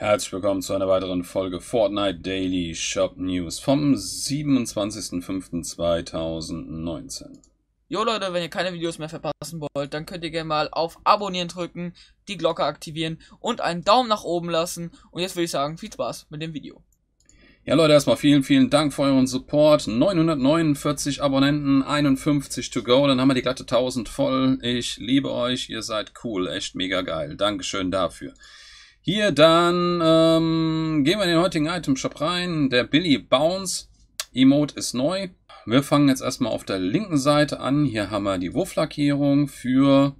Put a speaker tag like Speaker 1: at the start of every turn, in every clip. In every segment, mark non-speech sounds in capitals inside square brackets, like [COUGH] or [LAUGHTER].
Speaker 1: Herzlich willkommen zu einer weiteren Folge Fortnite Daily Shop News vom 27.05.2019. Jo Leute, wenn ihr keine Videos mehr verpassen wollt, dann könnt ihr gerne mal auf Abonnieren drücken, die Glocke aktivieren und einen Daumen nach oben lassen. Und jetzt würde ich sagen, viel Spaß mit dem Video. Ja Leute, erstmal vielen, vielen Dank für euren Support. 949 Abonnenten, 51 to go, dann haben wir die glatte 1000 voll. Ich liebe euch, ihr seid cool, echt mega geil. Dankeschön dafür. Hier, dann ähm, gehen wir in den heutigen Item-Shop rein. Der Billy Bounce Emote ist neu. Wir fangen jetzt erstmal auf der linken Seite an. Hier haben wir die Wurflackierung für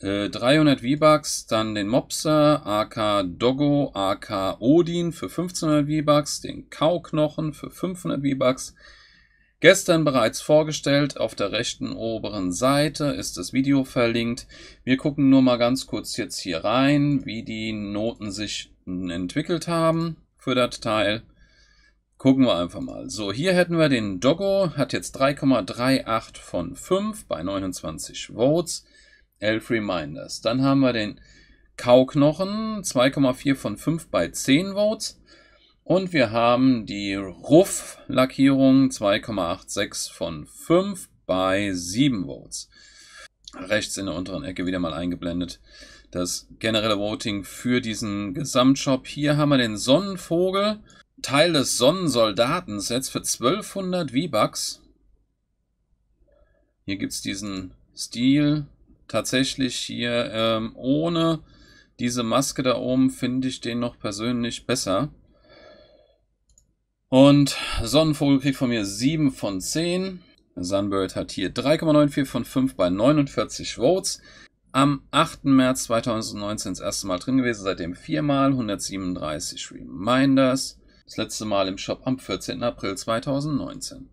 Speaker 1: äh, 300 V-Bucks. Dann den Mopser, AK Doggo, AK Odin für 1500 V-Bucks. Den Kauknochen für 500 V-Bucks. Gestern bereits vorgestellt, auf der rechten oberen Seite ist das Video verlinkt. Wir gucken nur mal ganz kurz jetzt hier rein, wie die Noten sich entwickelt haben für das Teil. Gucken wir einfach mal. So, hier hätten wir den Doggo, hat jetzt 3,38 von 5 bei 29 Votes, 11 Reminders. Dann haben wir den Kauknochen, 2,4 von 5 bei 10 Votes. Und wir haben die Ruff-Lackierung 2,86 von 5 bei 7 Votes. Rechts in der unteren Ecke wieder mal eingeblendet. Das generelle Voting für diesen Gesamtshop. Hier haben wir den Sonnenvogel, Teil des Sonnensoldatensets für 1200 V-Bucks. Hier gibt es diesen Stil. Tatsächlich hier ähm, ohne diese Maske da oben finde ich den noch persönlich besser. Und Sonnenvogel kriegt von mir 7 von 10. Sunbird hat hier 3,94 von 5 bei 49 Votes. Am 8. März 2019 das erste Mal drin gewesen, seitdem viermal 137 Reminders. Das letzte Mal im Shop am 14. April 2019.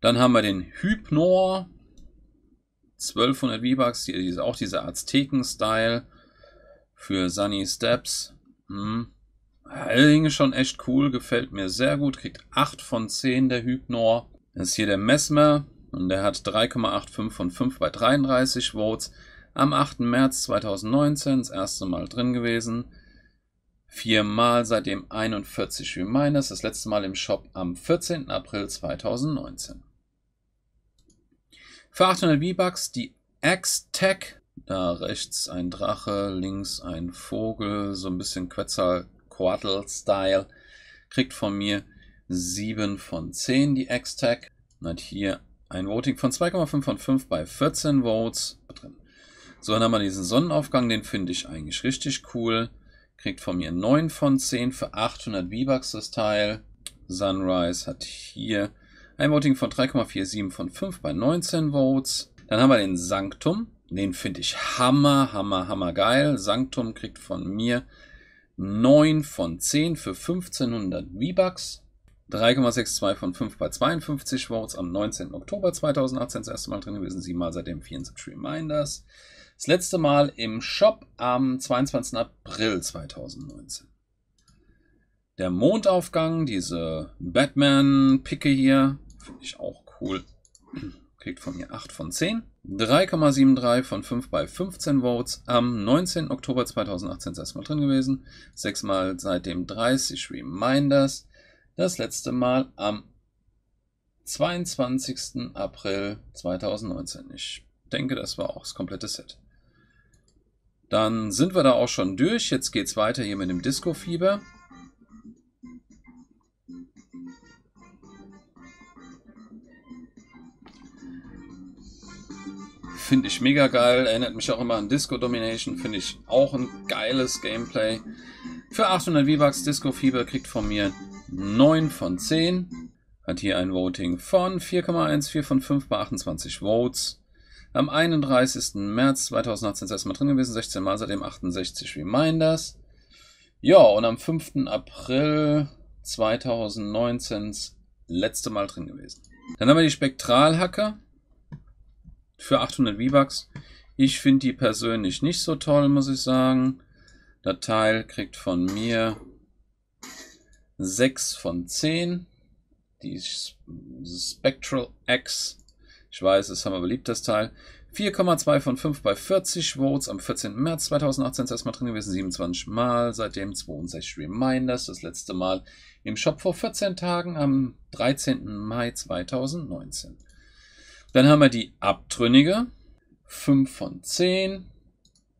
Speaker 1: Dann haben wir den Hypnor. 1200 V-Bucks, die, die, auch dieser Azteken-Style für Sunny Steps. Hm. Hellinge schon echt cool, gefällt mir sehr gut. Kriegt 8 von 10 der Hypnor. Das ist hier der Messmer und der hat 3,85 von 5 bei 33 Votes. Am 8. März 2019, das erste Mal drin gewesen. Viermal seitdem 41 wie meines, das letzte Mal im Shop am 14. April 2019. Für 800 V-Bucks die X-Tech. Da rechts ein Drache, links ein Vogel, so ein bisschen Quetzal Quartal-Style. Kriegt von mir 7 von 10 die X-Tag. Und hat hier ein Voting von 2,5 von 5 bei 14 Votes drin. So, dann haben wir diesen Sonnenaufgang, den finde ich eigentlich richtig cool. Kriegt von mir 9 von 10 für 800 V-Bucks das Teil. Sunrise hat hier ein Voting von 3,47 von 5 bei 19 Votes. Dann haben wir den Sanctum. Den finde ich hammer, hammer, hammer geil. Sanctum kriegt von mir 9 von 10 für 1500 V-Bucks. 3,62 von 5 bei 52 Votes am 19. Oktober 2018 das erste Mal drin gewesen, siebenmal seitdem 74 Reminders. Das letzte Mal im Shop am 22. April 2019. Der Mondaufgang, diese Batman-Picke hier, finde ich auch cool. [CLEARS THROAT] Kriegt von mir 8 von 10. 3,73 von 5 bei 15 Votes am 19. Oktober 2018 das erste Mal drin gewesen. Sechsmal seitdem 30 Reminders. Das letzte Mal am 22. April 2019. Ich denke, das war auch das komplette Set. Dann sind wir da auch schon durch. Jetzt geht es weiter hier mit dem Disco-Fieber. Finde ich mega geil. Erinnert mich auch immer an Disco Domination. Finde ich auch ein geiles Gameplay. Für 800 V-Bucks Disco Fieber kriegt von mir 9 von 10. Hat hier ein Voting von 4,14 von 5 bei 28 Votes. Am 31. März 2018 das erste Mal drin gewesen, 16 Mal seitdem 68 Reminders. Ja, und am 5. April 2019 das letzte Mal drin gewesen. Dann haben wir die Spektralhacke für 800 V-Bucks. Ich finde die persönlich nicht so toll, muss ich sagen. Der Teil kriegt von mir 6 von 10. Die Spectral X. Ich weiß, es haben wir beliebt, das Teil. 4,2 von 5 bei 40 Votes am 14. März 2018 das erste Mal drin gewesen, 27 Mal, seitdem 62 Reminders, das letzte Mal im Shop vor 14 Tagen am 13. Mai 2019. Dann haben wir die Abtrünnige. 5 von 10.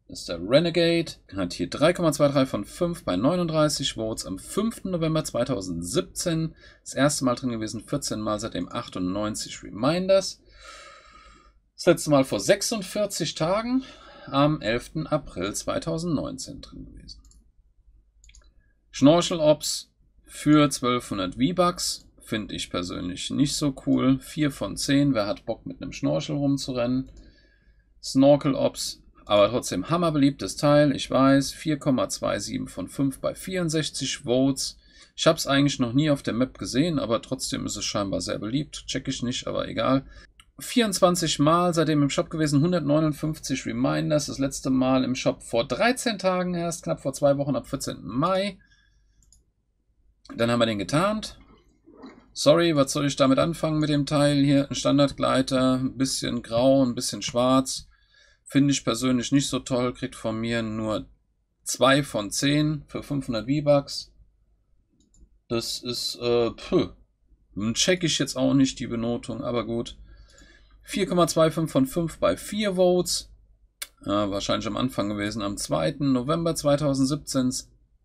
Speaker 1: Das ist der Renegade. Hat hier 3,23 von 5 bei 39 Votes. Am 5. November 2017. Das erste Mal drin gewesen. 14 Mal seitdem 98 Reminders. Das letzte Mal vor 46 Tagen. Am 11. April 2019 drin gewesen. Schnorchel Ops für 1200 V-Bucks. Finde ich persönlich nicht so cool. 4 von 10. Wer hat Bock mit einem Schnorchel rumzurennen? Snorkel Ops. Aber trotzdem hammerbeliebtes Teil. Ich weiß. 4,27 von 5 bei 64 Votes. Ich habe es eigentlich noch nie auf der Map gesehen, aber trotzdem ist es scheinbar sehr beliebt. Check ich nicht, aber egal. 24 Mal seitdem im Shop gewesen, 159 Reminders. Das letzte Mal im Shop vor 13 Tagen erst, knapp vor zwei Wochen, ab 14. Mai. Dann haben wir den getarnt. Sorry, was soll ich damit anfangen mit dem Teil hier? Ein Standardgleiter, ein bisschen grau, ein bisschen schwarz. Finde ich persönlich nicht so toll, kriegt von mir nur 2 von 10 für 500 V-Bucks. Das ist, äh, Dann Check ich jetzt auch nicht die Benotung, aber gut. 4,25 von 5 bei 4 Votes. Äh, wahrscheinlich am Anfang gewesen, am 2. November 2017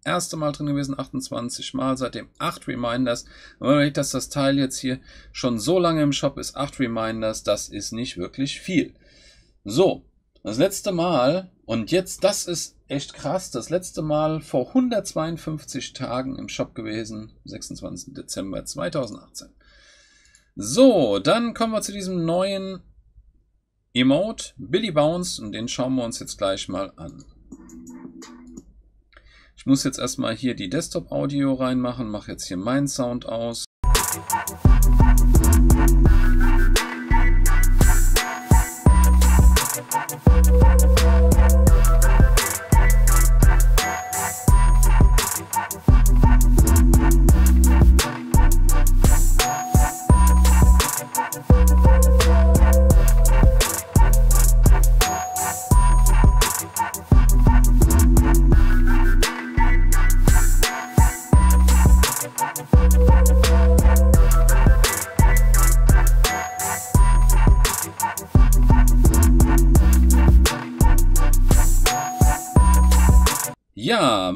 Speaker 1: erste Mal drin gewesen, 28 Mal, seitdem 8 Reminders. Wenn man überlegt, dass das Teil jetzt hier schon so lange im Shop ist, 8 Reminders, das ist nicht wirklich viel. So, das letzte Mal, und jetzt, das ist echt krass, das letzte Mal vor 152 Tagen im Shop gewesen, 26. Dezember 2018. So, dann kommen wir zu diesem neuen Emote, Billy Bounce, und den schauen wir uns jetzt gleich mal an. Ich muss jetzt erstmal hier die Desktop-Audio reinmachen, mache jetzt hier meinen Sound aus.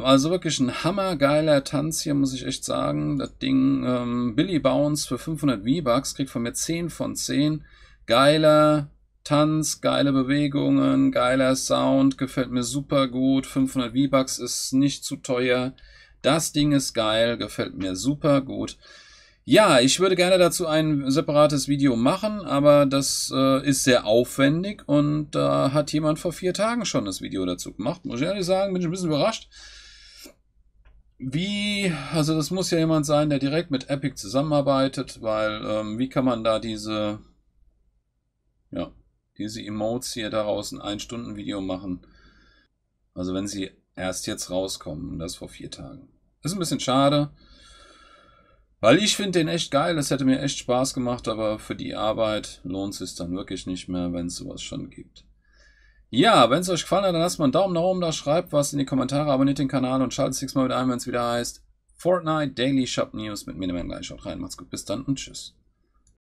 Speaker 1: also wirklich ein hammergeiler Tanz hier, muss ich echt sagen. Das Ding ähm, Billy Bounce für 500 V-Bucks kriegt von mir 10 von 10. Geiler Tanz, geile Bewegungen, geiler Sound, gefällt mir super gut. 500 V-Bucks ist nicht zu teuer. Das Ding ist geil, gefällt mir super gut. Ja, ich würde gerne dazu ein separates Video machen, aber das äh, ist sehr aufwendig und da äh, hat jemand vor vier Tagen schon das Video dazu gemacht. Muss ich ehrlich sagen, bin ich ein bisschen überrascht. Wie, also das muss ja jemand sein, der direkt mit Epic zusammenarbeitet, weil ähm, wie kann man da diese, ja, diese Emotes hier daraus ein Ein-Stunden-Video machen? Also wenn sie erst jetzt rauskommen, das vor vier Tagen. Ist ein bisschen schade, weil ich finde den echt geil, es hätte mir echt Spaß gemacht, aber für die Arbeit lohnt es sich dann wirklich nicht mehr, wenn es sowas schon gibt. Ja, wenn es euch gefallen hat, dann lasst mal einen Daumen nach oben da, schreibt was in die Kommentare, abonniert den Kanal und schaltet es nächstes mal wieder ein, wenn es wieder heißt Fortnite Daily Shop News mit Miniman dem gleich. Schaut rein, macht's gut, bis dann und tschüss.